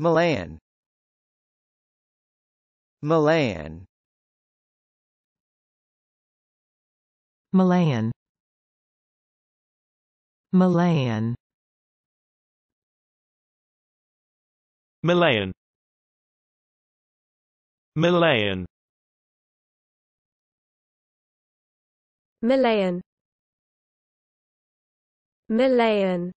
Malayan Malayan Malayan Malayan Malayan Malayan Malayan Malayan